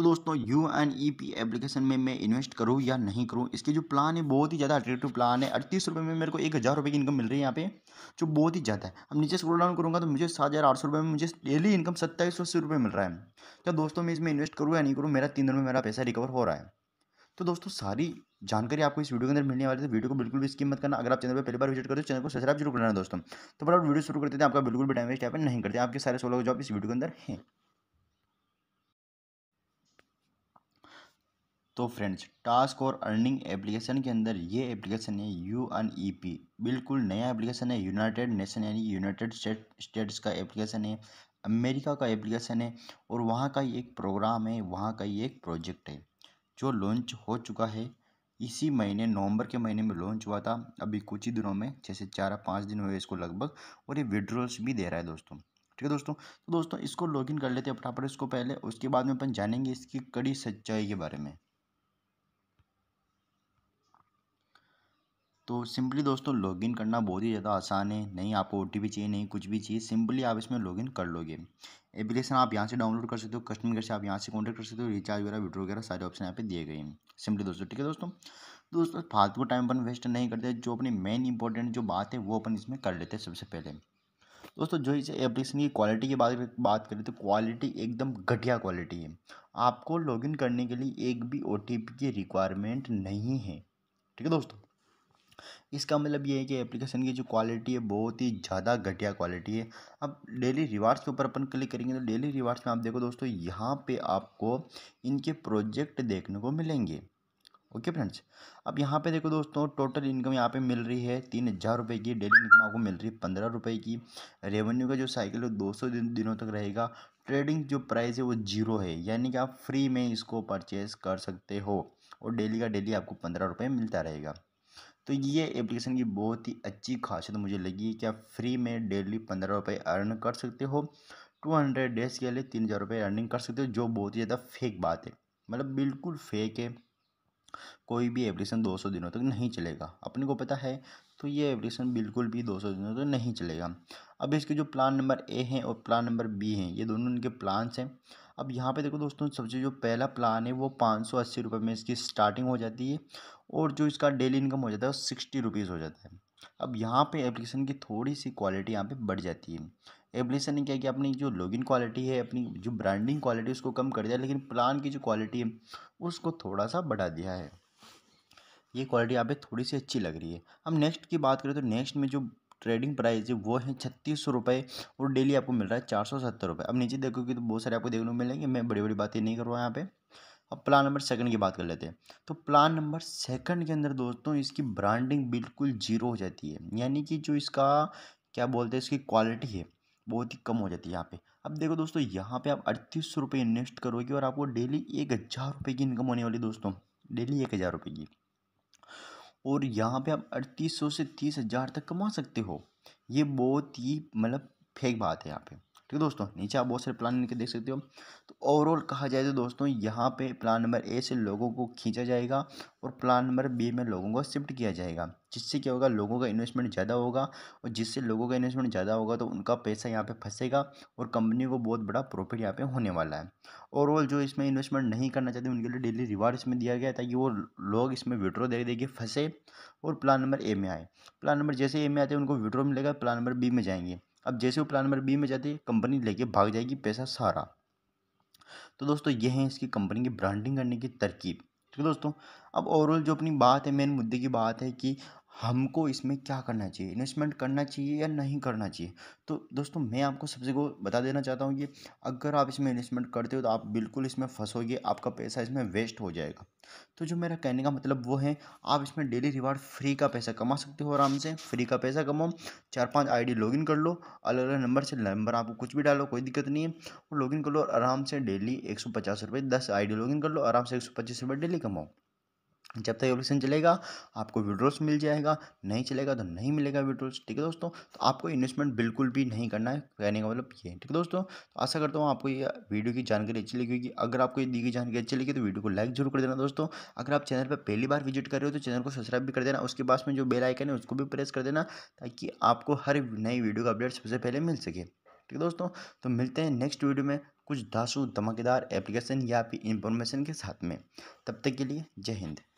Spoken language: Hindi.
तो दोस्तों U N E P application में मैं इन्वेस्ट करूँ या नहीं करूँ इसके जो प्लान है बहुत ही ज़्यादा अट्रेक्टिव प्लान है अड़तीस रुपये में मेरे को एक हज़ार रुपये की इनकम मिल रही है यहाँ पे जो बहुत ही ज़्यादा है अब नीचे स्क्रोल डाउन करूँगा तो मुझे सात हज़ार आठ सौ रुपये में मुझे डेली इनकम सत्ताईस सौ अस्सी रुपये मिल रहा है क्या तो दोस्तों मैं इसमें इन्वेस्ट करूँ या नहीं करूँ मेरा तीन दिन में मेरा पैसा रिकवर हो रहा है तो दोस्तों सारी जानकारी आपको इस वीडियो के अंदर मिलने वाली है वीडियो तो को बिल्कुल भी स्किप मत करना अगर आप चैनल पर पहली बार विजिट करते हो चैनल को सब्सक्राइब जरूर करना दोस्तों तो बड़ा वीडियो शुरू करते थे आपका बिल्कुल भी टाइम वेस्ट यहाँ पर नहीं करते आपके सारे सोलह जॉब इस वीडियो के अंदर हैं तो फ्रेंड्स टास्क और अर्निंग एप्लीकेशन के अंदर ये एप्लीकेशन है यू एन ई पी बिल्कुल नया एप्लीकेशन है यूनाइटेड नेशन यानी यूनाइटेड स्टेट स्टेट्स का एप्लीकेशन है अमेरिका का एप्लीकेशन है और वहाँ का ये एक प्रोग्राम है वहाँ का ये एक प्रोजेक्ट है जो लॉन्च हो चुका है इसी महीने नवंबर के महीने में लॉन्च हुआ था अभी कुछ ही दिनों में जैसे चार पाँच दिन हुए इसको लगभग और ये विड्रोल्स भी दे रहा है दोस्तों ठीक है दोस्तों तो दोस्तों इसको लॉगिन कर लेते हैं फटाफट इसको पहले उसके बाद में अपन जानेंगे इसकी कड़ी सच्चाई के बारे में तो सिंपली दोस्तों लॉगिन करना बहुत ही ज़्यादा आसान है नहीं आपको ओ चाहिए नहीं कुछ भी चाहिए सिंपली आप इसमें लॉगिन कर लोगे एप्लीकेशन आप यहाँ से डाउनलोड कर सकते हो कस्टमर केयर से आप यहाँ से कॉन्टैक्ट कर सकते हो रिचार्ज वगैरह विड्रो वगैरह सारे ऑप्शन यहाँ पे दिए गए हैं सिंपली दोस्तों ठीक है दोस्तों दोस्तों फालतू टाइम अपन वेस्ट नहीं करते जो अपनी मेन इंपॉर्टेंट जो बात है वो अपन इसमें कर लेते हैं सबसे पहले दोस्तों जो इस एप्लीकेशन की क्वालिटी की बात बात करें तो क्वालिटी एकदम घटिया क्वालिटी है आपको लॉगिन करने के लिए एक भी ओ की रिक्वायरमेंट नहीं है ठीक है दोस्तों इसका मतलब ये है कि एप्लीकेशन की जो क्वालिटी है बहुत ही ज़्यादा घटिया क्वालिटी है अब डेली रिवार्ड्स के ऊपर अपन क्लिक करेंगे तो डेली रिवार्ड्स में आप देखो दोस्तों यहाँ पे आपको इनके प्रोजेक्ट देखने को मिलेंगे ओके फ्रेंड्स अब यहाँ पे देखो दोस्तों टोटल इनकम यहाँ पे मिल रही है तीन हज़ार रुपये की डेली इनकम आपको मिल रही है पंद्रह रुपये की रेवेन्यू का जो साइकिल है दो सौ दिन, दिनों तक रहेगा ट्रेडिंग जो प्राइस है वो जीरो है यानी कि आप फ्री में इसको परचेज़ कर सकते हो और डेली का डेली आपको पंद्रह रुपये मिलता रहेगा तो ये एप्लीकेशन की बहुत ही अच्छी खासियत मुझे लगी कि आप फ्री में डेली पंद्रह रुपये अर्न कर सकते हो टू हंड्रेड डेज के लिए तीन हज़ार रुपये अर्निंग कर सकते हो जो बहुत ही ज़्यादा फेक बात है मतलब बिल्कुल फेक है कोई भी एप्लीकेशन 200 दिनों तक नहीं चलेगा अपने को पता है तो ये एप्लीकेशन बिल्कुल भी 200 दिनों तक नहीं चलेगा अब इसके जो प्लान नंबर ए हैं और प्लान नंबर बी हैं ये दोनों इनके प्लान्स हैं अब यहाँ पे देखो दोस्तों सबसे जो पहला प्लान है वो पाँच सौ अस्सी में इसकी स्टार्टिंग हो जाती है और जो इसका डेली इनकम हो जाता है वो सिक्सटी रुपीज़ हो जाता है अब यहाँ पे एप्लीकेशन की थोड़ी सी क्वालिटी यहाँ पे बढ़ जाती है एबलेशन ने क्या किया अपनी जो लॉगिन क्वालिटी है अपनी जो ब्रांडिंग क्वालिटी उसको कम कर दिया लेकिन प्लान की जो क्वालिटी है उसको थोड़ा सा बढ़ा दिया है ये क्वालिटी यहाँ पे थोड़ी सी अच्छी लग रही है अब नेक्स्ट की बात करें तो नेक्स्ट में जो ट्रेडिंग प्राइस है वो है छत्तीस सौ रुपये और डेली आपको मिल रहा है चार सौ सत्तर रुपये अब नीचे देखोगे तो बहुत सारे आपको देखने को मिलेंगे मैं बड़ी बड़ी बातें नहीं कर रहा यहाँ पे अब प्लान नंबर सेकंड की बात कर लेते हैं तो प्लान नंबर सेकंड के अंदर दोस्तों इसकी ब्रांडिंग बिल्कुल जीरो हो जाती है यानी कि जो इसका क्या बोलते हैं इसकी क्वालिटी है बहुत ही कम हो जाती है यहाँ पे अब देखो दोस्तों यहाँ पे आप अड़तीस सौ रुपये इन्वेस्ट करोगे और आपको डेली एक हज़ार रुपये की इनकम होने वाली दोस्तों डेली एक हज़ार रुपये की और यहाँ पे आप अड़तीस सौ से तीस हज़ार तक कमा सकते हो ये बहुत ही मतलब फेक बात है यहाँ पे ठीक है दोस्तों नीचे आप बहुत सारे प्लान इनके देख सकते हो तो ओवरऑल कहा जाए तो दोस्तों यहाँ पे प्लान नंबर ए से लोगों को खींचा जाएगा और प्लान नंबर बी में लोगों को शिफ्ट किया जाएगा जिससे क्या होगा लोगों का इन्वेस्टमेंट ज़्यादा होगा और जिससे लोगों का इन्वेस्टमेंट ज़्यादा होगा तो उनका पैसा यहाँ पे फंसेगा और कंपनी को बहुत बड़ा प्रॉफिट यहाँ पे होने वाला है ओवरऑल जो इसमें इन्वेस्टमेंट नहीं करना चाहते उनके लिए डेली रिवार्ड इसमें दिया गया ताकि वो लोग इसमें विड्रो दे देंगे फंसे और प्लान नंबर ए में आए प्लान नंबर जैसे ए में आते हैं उनको विड्रो मिलेगा प्लान नंबर बी में जाएंगे अब जैसे वो प्लान नंबर बी में जाती है कंपनी लेके भाग जाएगी पैसा सारा तो दोस्तों ये है इसकी कंपनी की ब्रांडिंग करने की तरकीब ठीक है दोस्तों अब ओवरऑल जो अपनी बात है मेन मुद्दे की बात है कि हमको इसमें क्या करना चाहिए इन्वेस्टमेंट करना चाहिए या नहीं करना चाहिए तो दोस्तों मैं आपको सबसे को बता देना चाहता हूँ कि अगर आप इसमें इन्वेस्टमेंट करते हो तो आप बिल्कुल इसमें फंसोगे आपका पैसा इसमें वेस्ट हो जाएगा तो जो मेरा कहने का मतलब वो है आप इसमें डेली रिवार्ड फ्री का पैसा कमा सकते हो आराम से फ्री का पैसा कमाओ चार पाँच आई डी लॉगिन कर लो अलग अलग नंबर से नंबर आपको कुछ भी डालो कोई दिक्कत नहीं है और लॉगिन कर लो आराम से डेली एक सौ पचास रुपये दस आई डी कर लो आराम से एक सौ पच्चीस रुपये डेली कमाओ जब तक एप्लीकेशन चलेगा आपको विड्रोल्स मिल जाएगा नहीं चलेगा तो नहीं मिलेगा विड्रोल्स ठीक है दोस्तों तो आपको इन्वेस्टमेंट बिल्कुल भी नहीं करना है कहने का मतलब ये ठीक है दोस्तों तो आशा करता हूँ आपको ये वीडियो की जानकारी अच्छी लगी होगी अगर आपको ये दी गई जानकारी अच्छी लगी तो वीडियो को लाइक जरूर कर देना दोस्तों अगर आप चैनल पर पहली बार विजिट कर रहे हो तो चैनल को सब्सक्राइब भी कर देना उसके बाद में जो बेल आइकन है उसको भी प्रेस कर देना ताकि आपको हर नई वीडियो का अपडेट सबसे पहले मिल सके ठीक है दोस्तों तो मिलते हैं नेक्स्ट वीडियो में कुछ दासू धमाकेदार एप्लीकेशन या फिर इन्फॉर्मेशन के साथ में तब तक के लिए जय हिंद